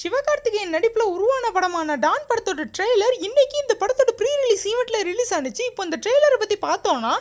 சிவகார்த்திகேயன் நடிப்பில் உருவான படமான டான் படத்தோட ட்ரெய்லர் இன்றைக்கி இந்த படத்தோட ப்ரீ ரிலீஸ் ஈவெண்ட்டில் ரிலீஸ் ஆனிச்சு இப்போ இந்த ட்ரெய்லரை பற்றி பார்த்தோன்னா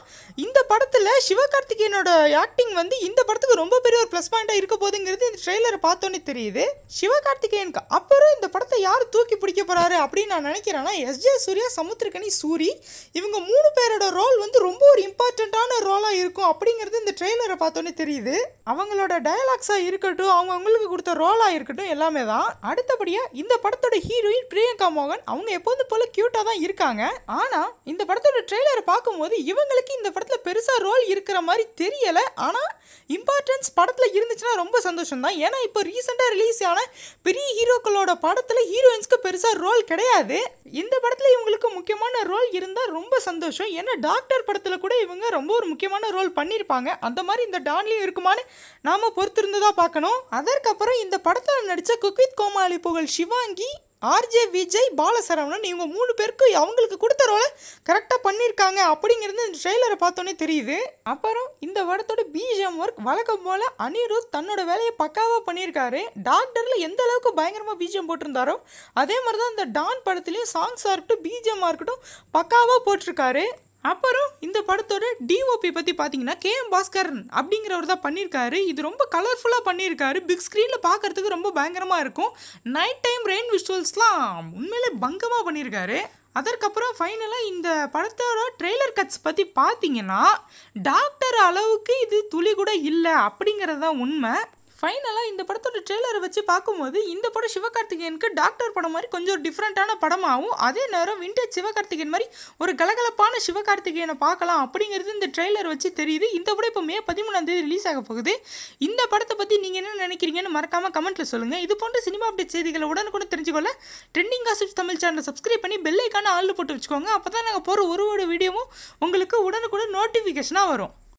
இந்த படத்தில் சிவகார்த்திகேயனோட ஆக்டிங் வந்து இந்த படத்துக்கு ரொம்ப பெரிய ஒரு ப்ளஸ் பாயிண்ட்டாக இருக்க போதுங்கிறது இந்த ட்ரெய்லரை பார்த்தோன்னே தெரியுது சிவகார்த்திகேயனுக்கு அப்புறம் இந்த படத்தை யார் தூக்கி பிடிக்க போகிறாரு அப்படின்னு நான் நினைக்கிறேன்னா எஸ்ஜே சூர்யா சமுத்திரகனி சூரி இவங்க மூணு பேரோட ரோல் வந்து ரொம்ப ஒரு இம்பார்ட்டண்ட்டான ரோலாக இருக்கும் அப்படிங்கிறது இந்த ட்ரெய்லரை பார்த்தோன்னே தெரியுது அவங்களோட டயலாக்ஸாக இருக்கட்டும் அவங்கவுங்களுக்கு கொடுத்த ரோலாக இருக்கட்டும் எல்லாமே தான் அடுத்தபடியாக இந்த படத்தோட ஹீரோயின் பிரியங்கா மோகன் அவங்க எப்போதும் போல க்யூட்டாக தான் இருக்காங்க ஆனால் இந்த படத்தோட ட்ரெய்லரை பார்க்கும்போது இவங்களுக்கு இந்த படத்தில் பெருசாக ரோல் இருக்கிற மாதிரி தெரியலை ஆனால் இம்பார்ட்டன்ஸ் படத்தில் இருந்துச்சுன்னா ரொம்ப சந்தோஷம் தான் ஏன்னா இப்போ ரீசெண்டாக ரிலீஸ் ஆன பெரிய ஹீரோக்களோட படத்தில் ஹீரோயின்ஸ்க்கு பெருசாக ரோல் கிடையாது இந்த படத்தில் இவங்களுக்கு முக்கியமான ரோல் இருந்தால் ரொம்ப சந்தோஷம் ஏன்னா டாக்டர் படத்தில் கூட இவங்க ரொம்ப ஒரு முக்கியமான ரோல் பண்ணியிருப்பாங்க அந்த மாதிரி இந்த டான்லையும் இருக்குமான்னு நாம பொறுத்திருந்து தான் பார்க்கணும் அதற்கப்புறம் இந்த படத்தில் நடித்த குக்வித் கோம் கோமாளி புகழ் சிவாங்கி ஆர்ஜே விஜய் பாலசரவணன் இவங்க மூணு பேருக்கு அவங்களுக்கு கொடுத்த ரோலை கரெக்டாக பண்ணியிருக்காங்க அப்படிங்கிறது இந்த ட்ரெய்லரை பார்த்தோன்னே தெரியுது அப்புறம் இந்த படத்தோட பிஜிஎம் ஒர்க் வழக்கம் போல் அனிருத் தன்னோட வேலையை பக்காவாக பண்ணியிருக்காரு டாக்டரில் எந்த அளவுக்கு பயங்கரமாக பிஜிஎம் போட்டிருந்தாரோ அதே மாதிரி தான் இந்த டான் படத்துலேயும் சாங்ஸாக இருக்கட்டும் பிஜிஎம்மாக இருக்கட்டும் பக்காவாக போட்டிருக்காரு அப்புறம் இந்த படத்தோட டிஓபி பற்றி பார்த்தீங்கன்னா கே எம் பாஸ்கரன் அப்படிங்கிறவர் தான் பண்ணியிருக்காரு இது ரொம்ப கலர்ஃபுல்லாக பண்ணியிருக்காரு பிக் ஸ்க்ரீனில் பார்க்குறதுக்கு ரொம்ப பயங்கரமாக இருக்கும் நைட் டைம் ரெயின் விஷுவல்ஸ்லாம் உண்மையிலே பங்கமாக பண்ணியிருக்காரு அதற்கப்புறம் ஃபைனலாக இந்த படத்தோட ட்ரெய்லர் கட்ஸ் பற்றி பார்த்தீங்கன்னா டாக்டர் அளவுக்கு இது துளி கூட இல்லை அப்படிங்கிறது தான் உண்மை ஃபைனலாக இந்த படத்தோட ட்ரெய்லரை வச்சு பார்க்கும்போது இந்த படம் சிவகார்த்திகேயனுக்கு டாக்டர் படம் மாதிரி கொஞ்சம் டிஃப்ரெண்ட்டான படமாகவும் அதே நேரம் விண்டேஜ் சிவகார்த்திகேயன் மாதிரி ஒரு கலகலப்பான சிவகார்த்திகேயனை பார்க்கலாம் அப்படிங்கிறது இந்த ட்ரெய்லர் வச்சு தெரியுது இந்த படம் இப்போ மே பதிமூணாம் தேதி ரிலீஸ் ஆக போகுது இந்த படத்தை பற்றி நீங்கள் என்ன நினைக்கிறீங்கன்னு மறக்காமல் கமெண்ட்டில் சொல்லுங்கள் இது போன்ற சினிமா அப்டேட் செய்திகளை உடனுக்குடன் தெரிஞ்சுக்கொள்ள ட்ரெண்டிங் காசிப்ஸ் தமிழ் சேனலை சப்ஸ்கிரைப் பண்ணி பெல்லைக்கான ஆள் போட்டு வச்சுக்கோங்க அப்போ தான் நாங்கள் போகிற ஒரு ஒரு வீடியோவும் உங்களுக்கு உடனுக்குடன் நோட்டிஃபிகேஷனாக வரும்